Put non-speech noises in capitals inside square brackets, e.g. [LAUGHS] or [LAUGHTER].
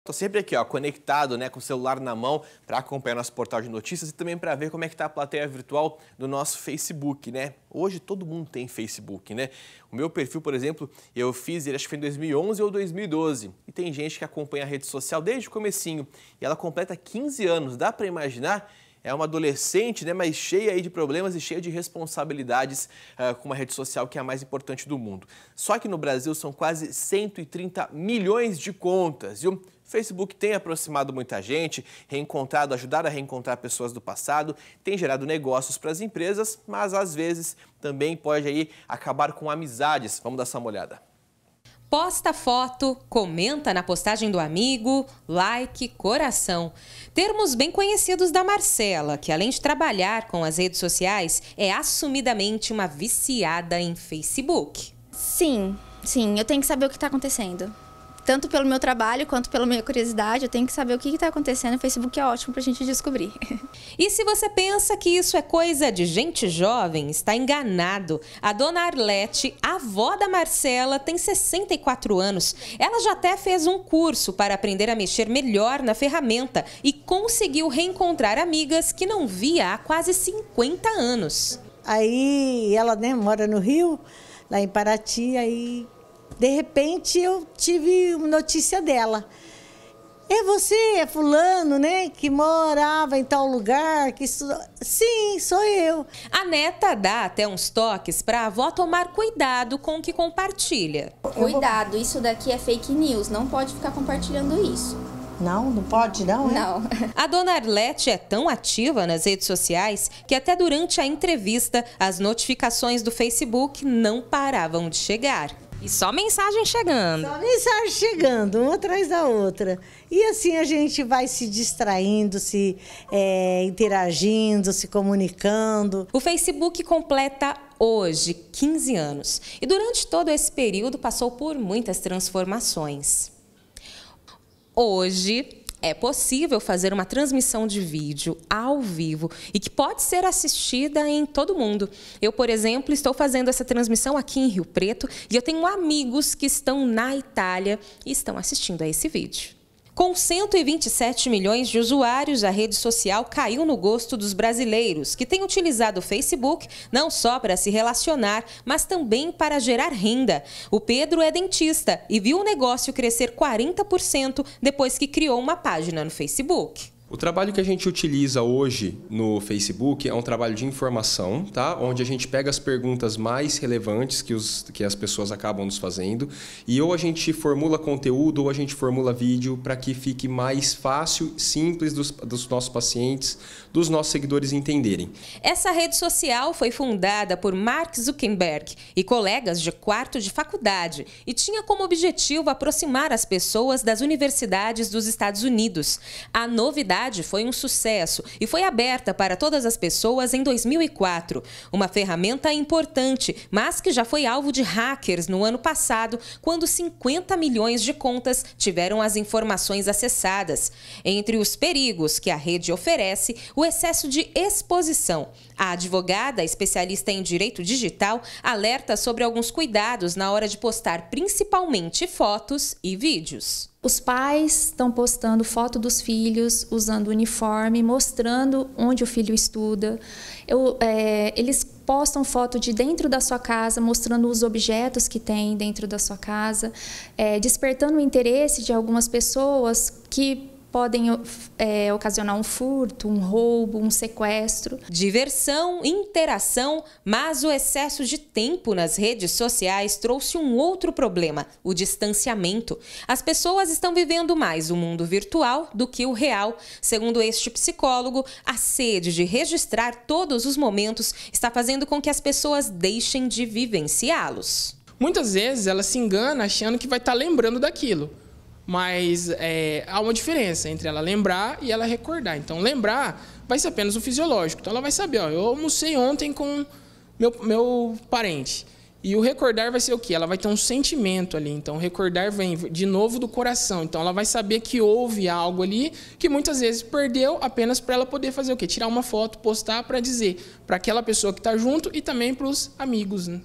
Estou sempre aqui, ó, conectado, né, com o celular na mão para acompanhar nosso portal de notícias e também para ver como é que está a plateia virtual do nosso Facebook, né? Hoje todo mundo tem Facebook, né? O meu perfil, por exemplo, eu fiz ele acho que foi em 2011 ou 2012. E tem gente que acompanha a rede social desde o comecinho e ela completa 15 anos. Dá para imaginar é uma adolescente, né, mas cheia aí de problemas e cheia de responsabilidades uh, com uma rede social que é a mais importante do mundo. Só que no Brasil são quase 130 milhões de contas, viu? Facebook tem aproximado muita gente, reencontrado, ajudado a reencontrar pessoas do passado, tem gerado negócios para as empresas, mas às vezes também pode aí acabar com amizades. Vamos dar só uma olhada posta foto, comenta na postagem do amigo, like, coração. Termos bem conhecidos da Marcela, que além de trabalhar com as redes sociais, é assumidamente uma viciada em Facebook. Sim, sim, eu tenho que saber o que está acontecendo tanto pelo meu trabalho quanto pela minha curiosidade, eu tenho que saber o que está acontecendo. O Facebook é ótimo para a gente descobrir. [LAUGHS] E se você pensa que isso é coisa de gente jovem, está enganado. A dona Arlete, a avó da Marcela, tem 64 anos. Ela já até fez um curso para aprender a mexer melhor na ferramenta e conseguiu reencontrar amigas que não via há quase 50 anos. Aí ela né, mora no Rio, lá em Paraty, aí de repente eu tive notícia dela. É você, é fulano, né? Que morava em tal lugar, que estudou. Sim, sou eu. A neta dá até uns toques para a avó tomar cuidado com o que compartilha. Cuidado, isso daqui é fake news, não pode ficar compartilhando isso. Não, não pode não, né? Não. [LAUGHS] a dona Arlete é tão ativa nas redes sociais que até durante a entrevista as notificações do Facebook não paravam de chegar. E só mensagem chegando. Só mensagem chegando, uma atrás da outra. E assim a gente vai se distraindo, se é, interagindo, se comunicando. O Facebook completa hoje 15 anos. E durante todo esse período passou por muitas transformações. Hoje, é possível fazer uma transmissão de vídeo ao vivo e que pode ser assistida em todo mundo. Eu, por exemplo, estou fazendo essa transmissão aqui em Rio Preto e eu tenho amigos que estão na Itália e estão assistindo a esse vídeo. Com 127 milhões de usuários, a rede social caiu no gosto dos brasileiros, que têm utilizado o Facebook não só para se relacionar, mas também para gerar renda. O Pedro é dentista e viu o negócio crescer 40% depois que criou uma página no Facebook. O trabalho que a gente utiliza hoje no Facebook é um trabalho de informação, tá? Onde a gente pega as perguntas mais relevantes que, os, que as pessoas acabam nos fazendo e ou a gente formula conteúdo ou a gente formula vídeo para que fique mais fácil, simples dos, dos nossos pacientes, dos nossos seguidores entenderem. Essa rede social foi fundada por Mark Zuckerberg e colegas de quarto de faculdade e tinha como objetivo aproximar as pessoas das universidades dos Estados Unidos. A novidade foi um sucesso e foi aberta para todas as pessoas em 2004. Uma ferramenta importante, mas que já foi alvo de hackers no ano passado, quando 50 milhões de contas tiveram as informações acessadas. Entre os perigos que a rede oferece, o excesso de exposição. A advogada, especialista em direito digital, alerta sobre alguns cuidados na hora de postar principalmente fotos e vídeos. Os pais estão postando foto dos filhos usando uniforme, mostrando onde o filho estuda. Eu, é, eles postam foto de dentro da sua casa, mostrando os objetos que tem dentro da sua casa, é, despertando o interesse de algumas pessoas que podem é, ocasionar um furto, um roubo, um sequestro. Diversão, interação, mas o excesso de tempo nas redes sociais trouxe um outro problema: o distanciamento. As pessoas estão vivendo mais o mundo virtual do que o real. Segundo este psicólogo, a sede de registrar todos os momentos está fazendo com que as pessoas deixem de vivenciá-los. Muitas vezes ela se engana achando que vai estar lembrando daquilo mas é, há uma diferença entre ela lembrar e ela recordar. Então, lembrar vai ser apenas o fisiológico. Então, ela vai saber, ó, eu almocei ontem com meu, meu parente. E o recordar vai ser o quê? Ela vai ter um sentimento ali. Então, recordar vem de novo do coração. Então, ela vai saber que houve algo ali que muitas vezes perdeu apenas para ela poder fazer o quê? Tirar uma foto, postar para dizer para aquela pessoa que está junto e também para os amigos. Né?